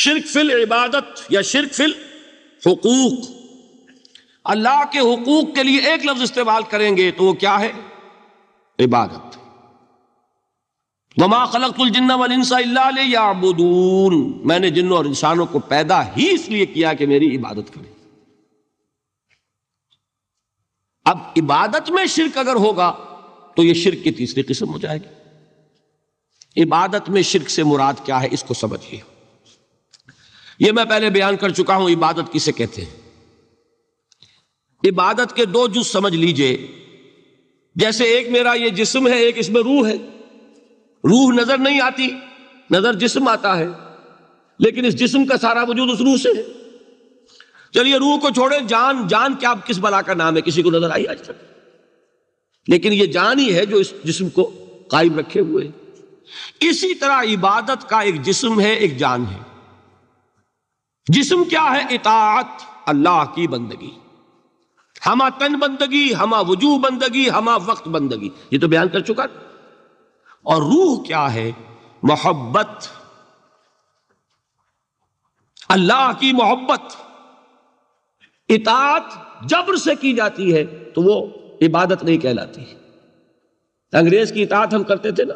शिरक फिल इबादत या शिरक फिल हकूक अल्लाह के हकूक के लिए एक लफ्ज इस्तेमाल करेंगे तो वो क्या है इबादत वमा खलकुलजिन्ना वलिनसाबून मैंने जिन्नों और इंसानों को पैदा ही इसलिए किया कि मेरी इबादत करें अब इबादत में शिरक अगर होगा तो यह शिरक की तीसरी किस्म हो जाएगी इबादत में शिरक से मुराद क्या है इसको समझिए ये मैं पहले बयान कर चुका हूं इबादत किसे कहते हैं इबादत के दो जुज समझ लीजिए जैसे एक मेरा ये जिस्म है एक इसमें रूह है रूह नजर नहीं आती नजर जिस्म आता है लेकिन इस जिस्म का सारा वजूद उस रूह से है चलिए रूह को छोड़े जान जान क्या किस बला का नाम है किसी को नजर आई आज तक लेकिन ये जान ही है जो इस जिस्म को कायम रखे हुए इसी तरह इबादत का एक जिस्म है एक जान है जिस्म क्या है इतात अल्लाह की बंदगी हमा तन बंदगी हमा वजू बंदगी हमा वक्त बंदगी ये तो बयान कर चुका और रूह क्या है मोहब्बत अल्लाह की मोहब्बत इतात जबर से की जाती है तो वो इबादत नहीं कहलाती अंग्रेज की इतात हम करते थे ना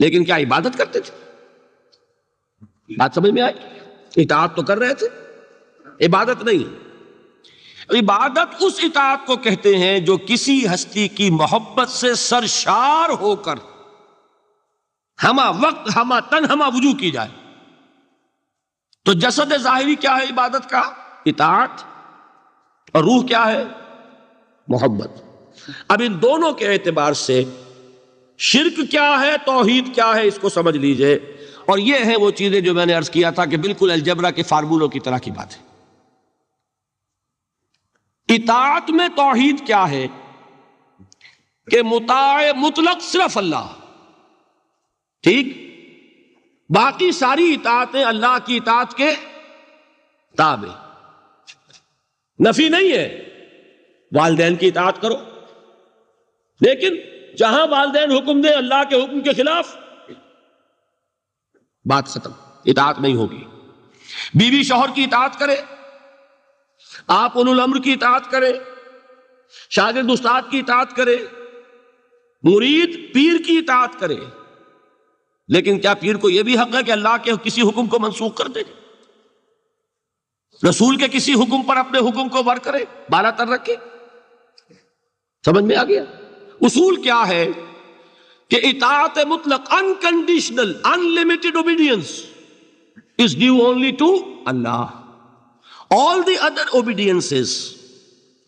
लेकिन क्या इबादत करते थे बात समझ में आई इतात तो कर रहे थे इबादत नहीं इबादत उस इतात को कहते हैं जो किसी हस्ती की मोहब्बत से सरशार होकर हमा वक्त हमा तन हमा वजू की जाए तो जसद जाहिरी क्या है इबादत का इतात और रूह क्या है मोहब्बत अब इन दोनों के एतबार से शिरक क्या है तोहीद क्या है इसको समझ लीजिए और ये है वो चीज़ें जो मैंने अर्ज किया था कि बिल्कुल अलजबरा के फार्मूलों की तरह की बात है इतात में तोहहीद क्या है कि मुताए मुतलक सिर्फ अल्लाह ठीक बाकी सारी इतातें अल्लाह की इतात के ताबे नफी नहीं है वालदेन की इतात करो लेकिन जहां वालदेन हुक्म दे अल्लाह के हुक्म के खिलाफ बात खत्म इतात नहीं होगी बीवी शोहर की इतात करे आप उम्र की इतात करे शागिर्द उस्ताद की इतात करे मुरीद पीर की इतात करे लेकिन क्या पीर को यह भी हक है कि अल्लाह के किसी हुक्म को मनसूख कर दे रसूल के किसी हुक्म पर अपने हुक्म को वर करे बाला तर रखे समझ में आ गया उसूल क्या है कि इतात मुतलक unconditional unlimited obedience is due only to Allah all the other obediences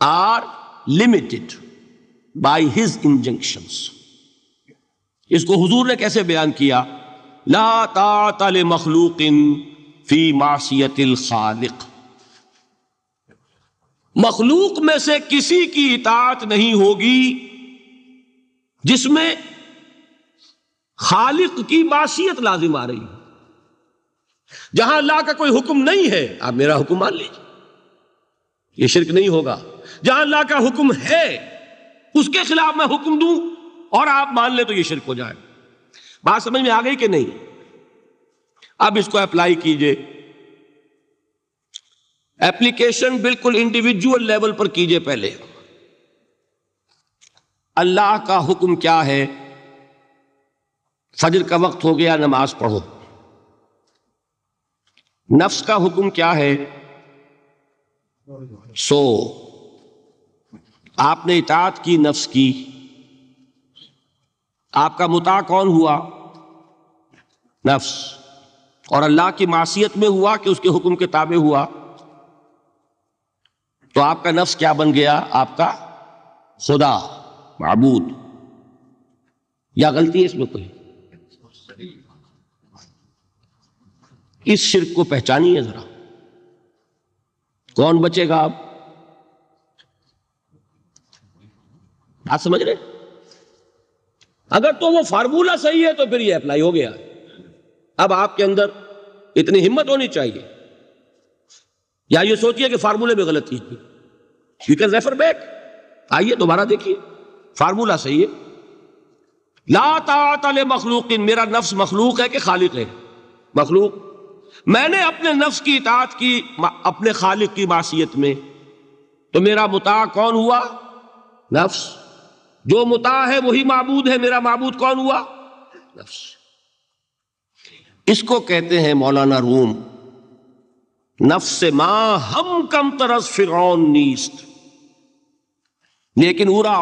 are limited by his injunction इसको हुजूर ने कैसे बयान किया ला अल मखलूक फी मासीतिल खालिक मखलूक में से किसी की इतात नहीं होगी जिसमें खालिक की मासीत लाजिम आ रही है जहां अल्लाह का कोई हुक्म नहीं है आप मेरा हुक्म मान लीजिए ये शिरक नहीं होगा जहां अल्लाह का हुक्म है उसके खिलाफ मैं हुक्म दूं और आप मान ले तो ये शिरक हो जाए बात समझ में आ गई कि नहीं अब इसको अप्लाई कीजिए एप्लीकेशन बिल्कुल इंडिविजुअल लेवल पर कीजिए पहले अल्लाह का हुक्म क्या है फजर का वक्त हो गया नमाज पढ़ो नफ्स का हुक्म क्या है सो आपने इतात की नफ्स की आपका मुता कौन हुआ नफ्स और अल्लाह की मासीत में हुआ कि उसके हुक्म के ताबे हुआ तो आपका नफ्स क्या बन गया आपका खुदा मबूद या गलती है इसमें कोई इस शिरक को पहचानिए जरा कौन बचेगा आप बात समझ रहे अगर तो वो फार्मूला सही है तो फिर ये अप्लाई हो गया अब आपके अंदर इतनी हिम्मत होनी चाहिए या ये सोचिए कि फार्मूले में गलती है यू कैन रेफर बैक आइए दोबारा देखिए फार्मूला सही है ला तातल मखलूक मेरा नफ्स मखलूक है कि खालिक है मखलूक मैंने अपने नफ्स की इतात की अपने खालिक की मासीत में तो मेरा मुता कौन हुआ नफ्स जो मुता है वही मबूद है मेरा मबूद कौन हुआ नफ्स इसको कहते हैं मौलाना रूम नफ्स मां हम कम तरस फिरौन नीस्त लेकिन उरा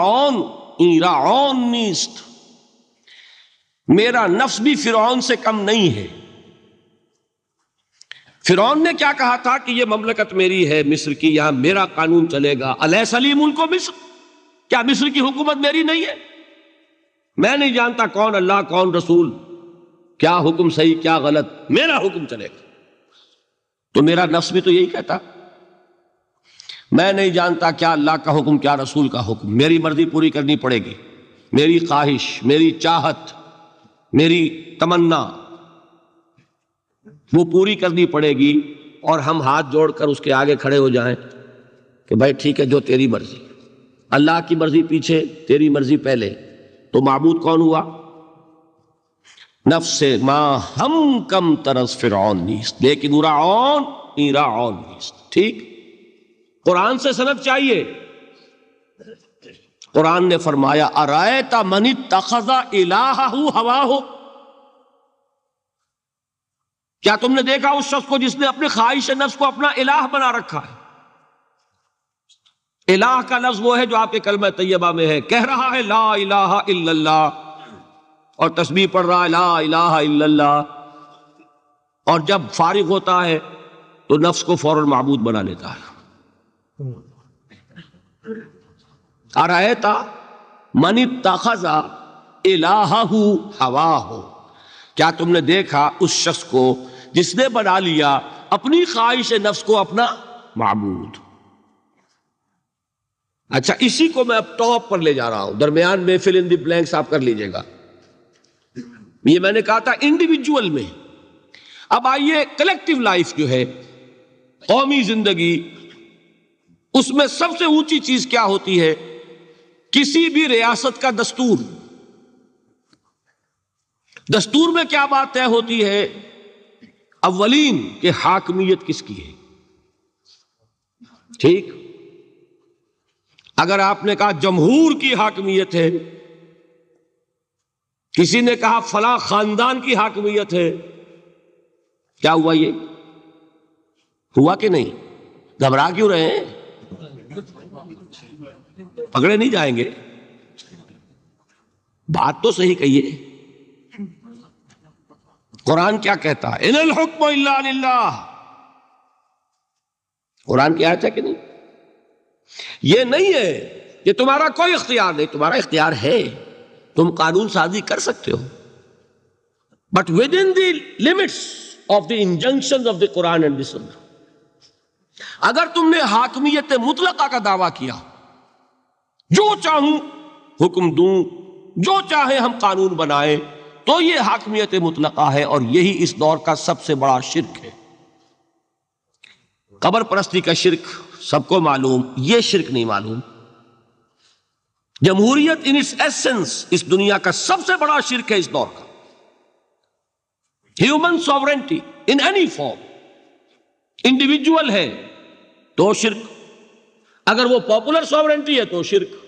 ईरा ओन नीस्त मेरा नफ्स भी फिरौन से कम नहीं है फिरौन ने क्या कहा था कि यह ममलकत मेरी है मिस्र की यहां मेरा कानून चलेगा अलहसली मुल्को मिस्र क्या मिस्र की हुकूमत मेरी नहीं है मैं नहीं जानता कौन अल्लाह कौन रसूल क्या हुक्म सही क्या गलत मेरा हुक्म चलेगा तो मेरा नफ्स भी तो यही कहता मैं नहीं जानता क्या अल्लाह का हुक्म क्या रसूल का हुक्म मेरी मर्जी पूरी करनी पड़ेगी मेरी ख्वाहिश मेरी चाहत मेरी तमन्ना वो पूरी करनी पड़ेगी और हम हाथ जोड़कर उसके आगे खड़े हो जाएं कि भाई ठीक है जो तेरी मर्जी अल्लाह की मर्जी पीछे तेरी मर्जी पहले तो मबूद कौन हुआ नफ से माँ हम कम तरस फिर लेकिन ऑन ऑन ठीक कुरान से सनक चाहिए कुरान ने फरमाया अरायता मनी तखजा इलाहा हवा हो क्या तुमने देखा उस शख्स को जिसने अपने ख्वाहिश नफ्स को अपना इलाह बना रखा है इलाह का लफ्ज वो है जो आपके कलम तैयबा में है कह रहा है ला इलाह इल्लल्लाह और तस्बीह पढ़ रहा है ला इलाह इल्लल्लाह और जब फारिग होता है तो नफ्स को फौरन मबूद बना लेता है अरायता मनी तखजा इलाहा हवा हो क्या तुमने देखा उस शख्स को जिसने बना लिया अपनी ख्वाहिश नफ्स को अपना मामूद अच्छा इसी को मैं अब टॉप पर ले जा रहा हूं दरमियान में फिल इन दी ब्लैंक्स आप कर लीजिएगा ये मैंने कहा था इंडिविजुअल में अब आइए कलेक्टिव लाइफ जो है कौमी जिंदगी उसमें सबसे ऊंची चीज क्या होती है किसी भी रियासत का दस्तूर दस्तूर में क्या बात तय होती है अवलीन के हाकमियत किसकी है ठीक अगर आपने कहा जमहूर की हाकमियत है किसी ने कहा फला खानदान की हाकमियत है क्या हुआ ये हुआ कि नहीं घबरा क्यों रहे हैं पकड़े नहीं जाएंगे बात तो सही कहिए कुरान क्या कहता है इनल हुक्म कुरान की आयत है कि नहीं ये नहीं है कि तुम्हारा कोई इख्तियार नहीं तुम्हारा इख्तियार है तुम कानून साजी कर सकते हो but within the limits of the injunction of the Quran and this अगर तुमने हाकमियत मुतलका का दावा किया जो चाहूं हुक्म दूं जो चाहे हम कानून बनाएं तो ये हाकमियत मुतलका है और यही इस दौर का सबसे बड़ा शिरक है कबर परस्ती का शिरक सबको मालूम ये शिरक नहीं मालूम जमहूरियत इन इस एसेंस इस दुनिया का सबसे बड़ा शिरक है इस दौर का human sovereignty in any form individual है तो शिरक अगर वो पॉपुलर सॉवरेंटी है तो शिरक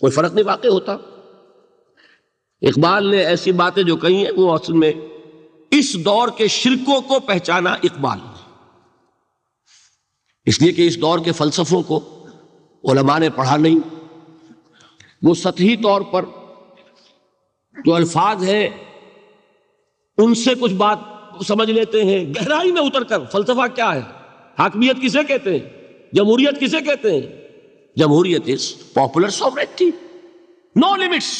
कोई फर्क नहीं वाकई होता इकबाल ने ऐसी बातें जो कही हैं वो असल में इस दौर के शिरकों को पहचाना इकबाल ने इसलिए कि इस दौर के फलसफों को ओलमा ने पढ़ा नहीं वो सतही तौर पर जो अल्फाज हैं उनसे कुछ बात समझ लेते हैं गहराई में उतरकर फलसफा क्या है हाकमियत किसे कहते हैं जमहूरियत किसे कहते हैं जमहूरियत is popular sovereignty no limits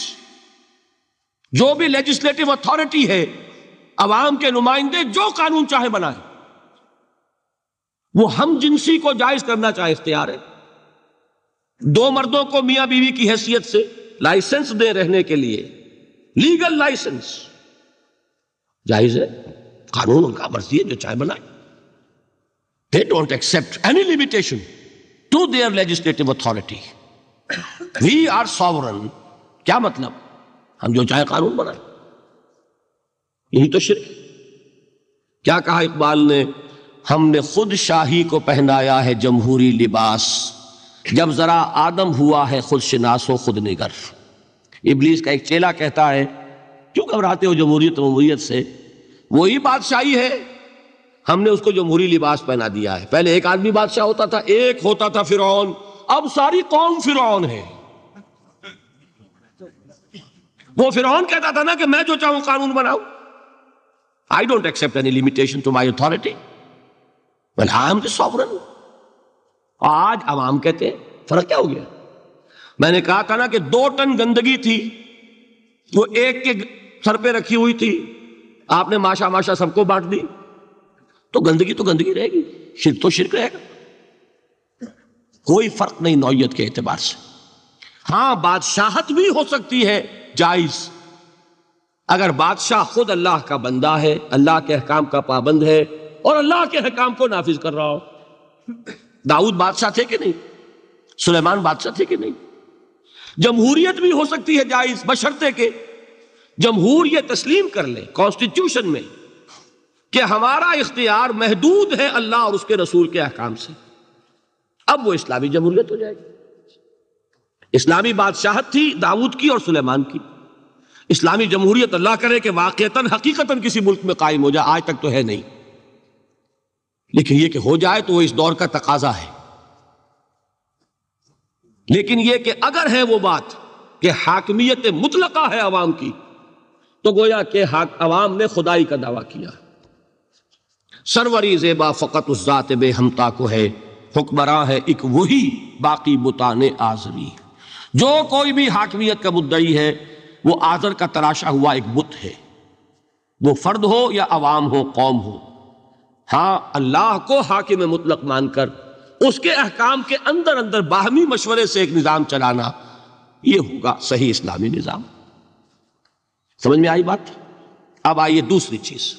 जो भी लेजिस्लेटिव अथॉरिटी है अवाम के नुमाइंदे जो कानून चाहे बनाए वो हम जिनसी को जायज करना चाहे इख्तियार है दो मर्दों को मियां बीवी की हैसियत से लाइसेंस दे रहने के लिए लीगल लाइसेंस जायज है कानून उनका मर्जी है जो चाहे बनाए they don't accept any limitation to their legislative authority we are sovereign क्या मतलब हम जो चाहे कानून बनाए यही तो शिर क्या कहा इकबाल ने हमने खुद शाही को पहनाया है जमहूरी लिबास जब जरा आदम हुआ है खुद शिनासो खुद निगर इबलीस का एक चेला कहता है क्यों घबराते हो जमहूरियत ममूरियत से वही बादशाही है हमने उसको जमहूरी लिबास पहना दिया है पहले एक आदमी बादशाह होता था एक होता था फिरौन अब सारी कौम फिरौन है वो फिर कहता था ना कि मैं जो चाहूं कानून बनाऊ I don't accept any limitation to my authority well I am sovereign आज आवाम कहते हैं फर्क क्या हो गया मैंने कहा था ना कि दो टन गंदगी थी वो एक के सर पे रखी हुई थी आपने माशा माशा सबको बांट दी तो गंदगी तो गंदगी रहेगी शिरक तो शिरक रहेगा कोई फर्क नहीं नौयत के एतबार से हां बादशाहत भी हो सकती है जायज अगर बादशाह खुद अल्लाह का बंदा है अल्लाह के अहकाम का पाबंद है और अल्लाह के अहकाम को नाफिज कर रहा हो दाऊद बादशाह थे कि नहीं सुलेमान बादशाह थे कि नहीं जमहूरियत भी हो सकती है जायज बशर्ते के जमहूरियत तस्लीम कर ले कॉन्स्टिट्यूशन में कि हमारा इख्तियार महदूद है अल्लाह और उसके रसूल के अहकाम से अब वो इस्लामी जमहूरियत हो जाएगी इस्लामी बादशाहत थी दाऊद की और सुलेमान की इस्लामी जमहूरियत अल्लाह करे कि वाकता हकीकता किसी मुल्क में कायम हो जाए आज तक तो है नहीं लेकिन यह कि हो जाए तो वह इस दौर का तकाजा है लेकिन यह कि अगर है वो बात कि हाकमियत मुतलका है अवाम की तो गोया के हाक अवाम ने खुदाई का दावा किया सरवरी जेबा फ़कत उस ज़ात बेहमता को है हुक्मरां है एक वही बाकी बुतान आजमी जो कोई भी हाकमियत का मुद्दई है वो आजर का तराशा हुआ एक बुत है वो फर्द हो या अवाम हो कौम हो हाँ अल्लाह को हाकिम मुतलक मानकर उसके अहकाम के अंदर अंदर बाहमी मशवरे से एक निज़ाम चलाना ये होगा सही इस्लामी निज़ाम समझ में आई बात अब आइए दूसरी चीज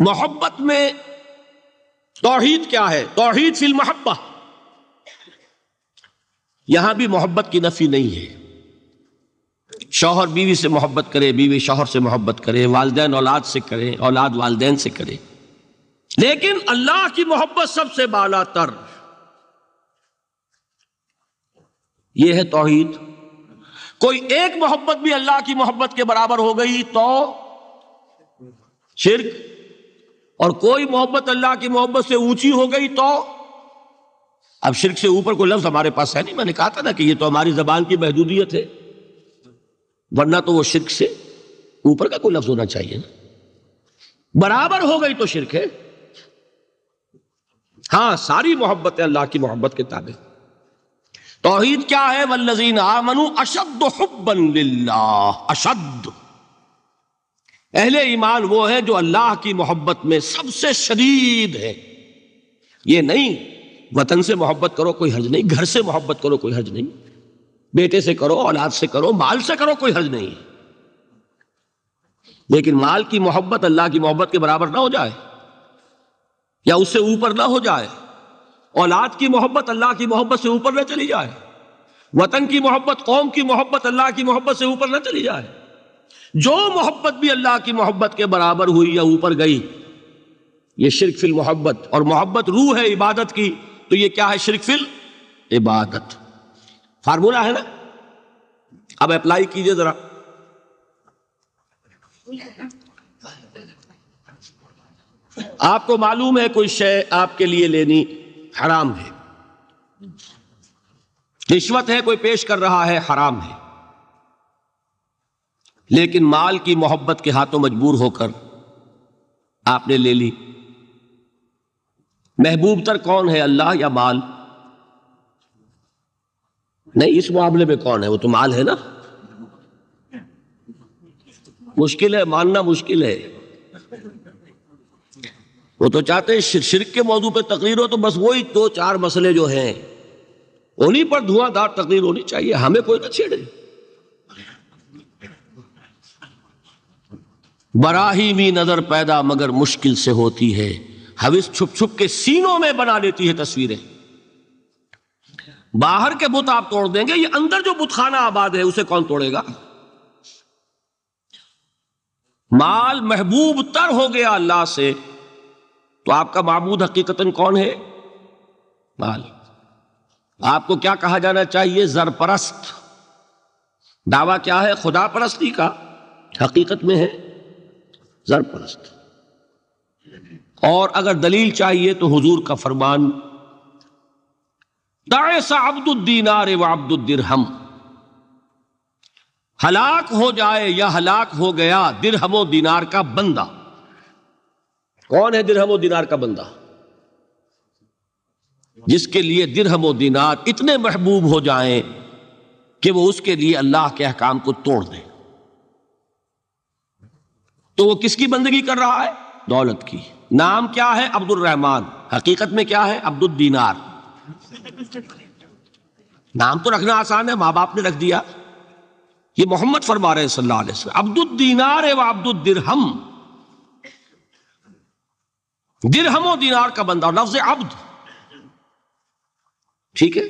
मोहब्बत में तोहीद क्या है तोहीद फिल मोहब्बत यहां भी मोहब्बत की नफी नहीं है शौहर बीवी से मोहब्बत करे बीवी शौहर से मोहब्बत करे वालदेन औलाद से करे औलाद वालदेन से करे लेकिन अल्लाह की मोहब्बत सबसे बाला तर यह है तोहिद कोई एक मोहब्बत भी अल्लाह की मोहब्बत के बराबर हो गई तो शिरक और कोई मोहब्बत अल्लाह की मोहब्बत से ऊंची हो गई तो अब शिरक से ऊपर कोई लफ्ज हमारे पास है नहीं मैंने कहा था ना कि ये तो हमारी जबान की महदूदियत है वरना तो वो शिरक से ऊपर का कोई लफ्ज होना चाहिए ना बराबर हो गई तो शिरक है हाँ सारी मोहब्बत है अल्लाह की मोहब्बत के ताबे तोहीद क्या है वल्लजीन आमनु अशद लिल्लाह अशद अहले ईमान वो है जो अल्लाह की मोहब्बत में सबसे शदीद है ये नहीं वतन से मोहब्बत करो कोई हर्ज नहीं घर से मोहब्बत करो कोई हर्ज नहीं बेटे से करो औलाद से करो माल से करो कोई हर्ज नहीं लेकिन माल की मोहब्बत अल्लाह की मोहब्बत के बराबर ना हो जाए या उससे ऊपर ना हो जाए औलाद की मोहब्बत अल्लाह की मोहब्बत से ऊपर ना चली जाए वतन की मोहब्बत कौम की मोहब्बत अल्लाह की मोहब्बत से ऊपर ना चली जाए जो मोहब्बत भी अल्लाह की मोहब्बत के बराबर हुई या ऊपर गई ये शिरक फिल मोहब्बत और मोहब्बत रूह है इबादत की तो ये क्या है फिल इबादत फार्मूला है ना अब अप्लाई कीजिए जरा आपको मालूम है कोई शय आपके लिए लेनी हराम है रिश्वत है कोई पेश कर रहा है हराम है लेकिन माल की मोहब्बत के हाथों मजबूर होकर आपने ले ली महबूब तर कौन है अल्लाह या माल नहीं इस मामले में कौन है वो तो माल है ना मुश्किल है मानना मुश्किल है वो तो चाहते हैं शिर, शिरक के मौजू पे तकरीर हो तो बस वही दो चार मसले जो हैं उन्हीं पर धुआंधार तकरीर होनी चाहिए हमें कोई ना छेड़े बराही भी नजर पैदा मगर मुश्किल से होती है हविस छुप छुप के सीनों में बना लेती है तस्वीरें बाहर के बुत आप तोड़ देंगे ये अंदर जो बुतखाना आबाद है उसे कौन तोड़ेगा माल महबूब तर हो गया अल्लाह से तो आपका मामूद हकीकतन कौन है माल आपको क्या कहा जाना चाहिए जरपरस्त दावा क्या है खुदा परस्ती का हकीकत में है जरपरस्त और अगर दलील चाहिए तो हुजूर का फरमान दायसा अब्दुद्दीनार व अब्दुद्दिरहम हलाक हो जाए या हलाक हो गया दिरहमो दिनार का बंदा कौन है दिरहमो दिनार का बंदा जिसके लिए दिरहमो दिनार इतने महबूब हो जाए कि वो उसके लिए अल्लाह के अहकाम को तोड़ दे तो वो किसकी बंदगी कर रहा है दौलत की नाम क्या है अब्दुल रहमान हकीकत में क्या है अब्दुल दीनार नाम तो रखना आसान है माँ बाप ने रख दिया ये मोहम्मद फरमा रहे सल्लल्लाहु अलैहि वसल्लम अब्दुल दीनार एवं अब्दुल दिरहम दिरहम और दीनार का बंदा लफ्ज अब्द ठीक है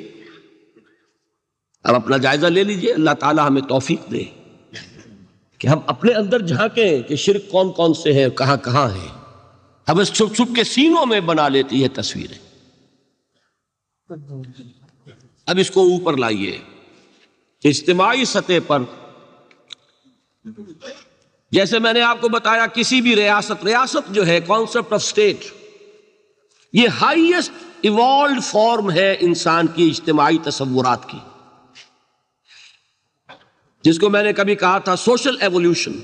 अब अपना जायजा ले लीजिए अल्लाह ताला हमें तौफीक दे कि हम अपने अंदर झांके कि शिरक कौन कौन से हैं कहाँ कहां हैं हमें छुप छुप के सीनों में बना लेती है तस्वीरें अब इसको ऊपर लाइए इज्तमाही सतह पर जैसे मैंने आपको बताया किसी भी रियासत रियासत जो है कॉन्सेप्ट ऑफ स्टेट ये हाईएस्ट इवॉल्व फॉर्म है इंसान की इज्तमाही तस्वुरात की जिसको मैंने कभी कहा था सोशल एवोल्यूशन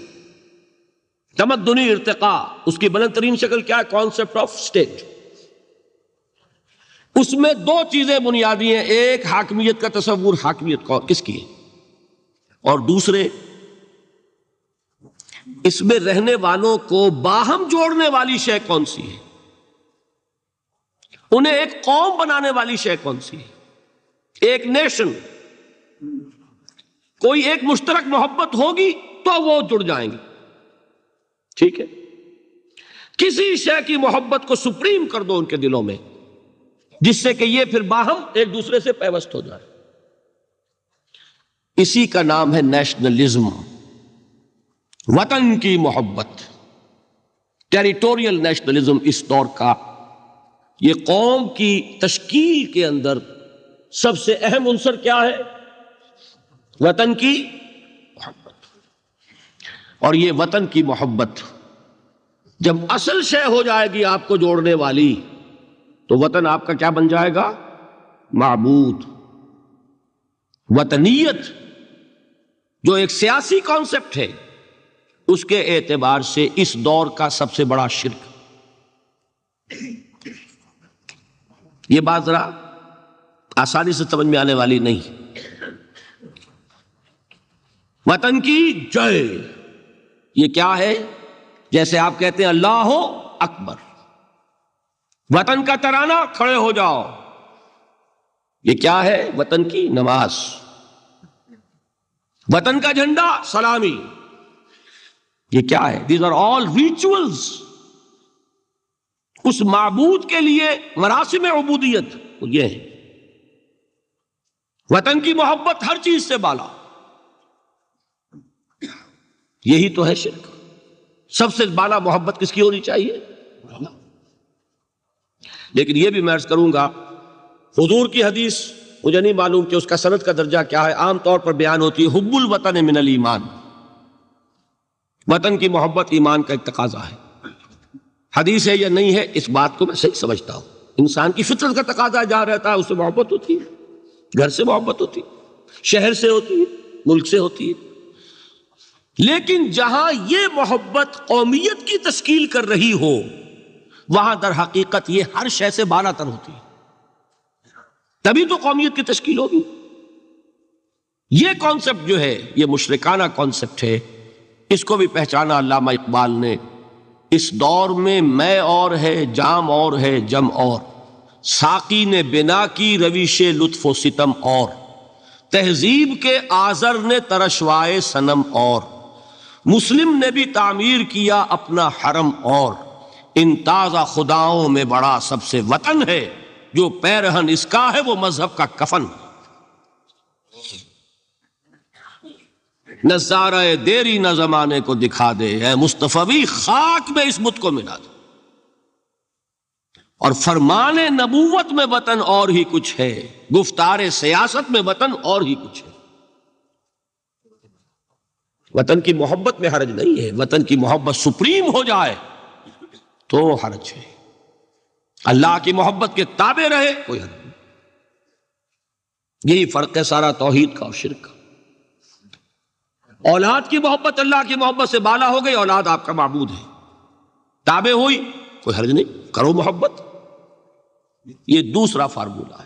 तमदनी इरतका उसकी बुलंद तरीन शक्ल क्या है कॉन्सेप्ट ऑफ स्टेट उसमें दो चीजें बुनियादी हैं एक हाकमियत का तस्वूर हाकमियत कौन किसकी है और दूसरे इसमें रहने वालों को बाहम जोड़ने वाली शय कौन सी है उन्हें एक कौम बनाने वाली शय कौन सी है एक नेशन कोई एक मुश्तरक मोहब्बत होगी तो वो जुड़ जाएंगे ठीक है किसी शय की मोहब्बत को सुप्रीम कर दो उनके दिलों में जिससे कि ये फिर बाहम एक दूसरे से पैवस्त हो जाए इसी का नाम है नेशनलिज्म वतन की मोहब्बत टेरिटोरियल नेशनलिज्म इस दौर का ये कौम की तश्कील के अंदर सबसे अहम उनसर क्या है वतन की और ये वतन की मोहब्बत जब असल शय हो जाएगी आपको जोड़ने वाली तो वतन आपका क्या बन जाएगा मबूद वतनीयत जो एक सियासी कॉन्सेप्ट है उसके एतबार से इस दौर का सबसे बड़ा शिरक ये बात जरा आसानी से समझ में आने वाली नहीं वतन की जय ये क्या है जैसे आप कहते हैं अल्लाह हो अकबर वतन का तराना खड़े हो जाओ ये क्या है वतन की नमाज वतन का झंडा सलामी ये क्या है दीज आर ऑल रिचुअल्स उस मबूद के लिए मरासिम अबूदियत ये है वतन की मोहब्बत हर चीज से बाला यही तो है शिरक सबसे बाला मोहब्बत किसकी होनी चाहिए लेकिन यह भी मैं अर्ज करूंगा हजूर की हदीस मुझे नहीं मालूम कि उसका सनत का दर्जा क्या है आमतौर पर बयान होती है हुबुल वतन मिनल ईमान वतन की मोहब्बत ईमान का एक तकाजा है हदीस है या नहीं है इस बात को मैं सही समझता हूँ इंसान की फितरत का तकाजा जहाँ रहता है उससे मोहब्बत होती है घर से मोहब्बत होती है शहर से होती है मुल्क से होती है लेकिन जहां ये मोहब्बत कौमियत की तश्कील कर रही हो वहां दर हकीकत यह हर शय से बाला तर होती तभी तो कौमियत की तश्कील होगी ये कॉन्सेप्ट जो है ये मुशरकाना कॉन्सेप्ट है इसको भी पहचाना अलामा इकबाल ने इस दौर में मैं और है जाम और है जम और साकी ने बिना की रविश लुत्फ सितम और तहजीब के आजर ने तरशवाए सनम और मुस्लिम ने भी तामीर किया अपना हरम और इन ताज़ा खुदाओं में बड़ा सबसे वतन है जो पैरहन इसका है वो मजहब का कफन नजारा देरी न जमाने को दिखा दे है मुस्तफ़वी खाक में इस मुद को मिला दे और फरमाने नबूवत में वतन और ही कुछ है गुफ्तार सियासत में वतन और ही कुछ है वतन की मोहब्बत में हरज नहीं है वतन की मोहब्बत सुप्रीम हो जाए तो हरज है अल्लाह की मोहब्बत के ताबे रहे कोई हरज नहीं यही फर्क है सारा तोहहीद का और शिरक का औलाद की मोहब्बत अल्लाह की मोहब्बत से बाला हो गई औलाद आपका मबूद है ताबे हुई कोई हर्ज नहीं करो मोहब्बत ये दूसरा फार्मूला है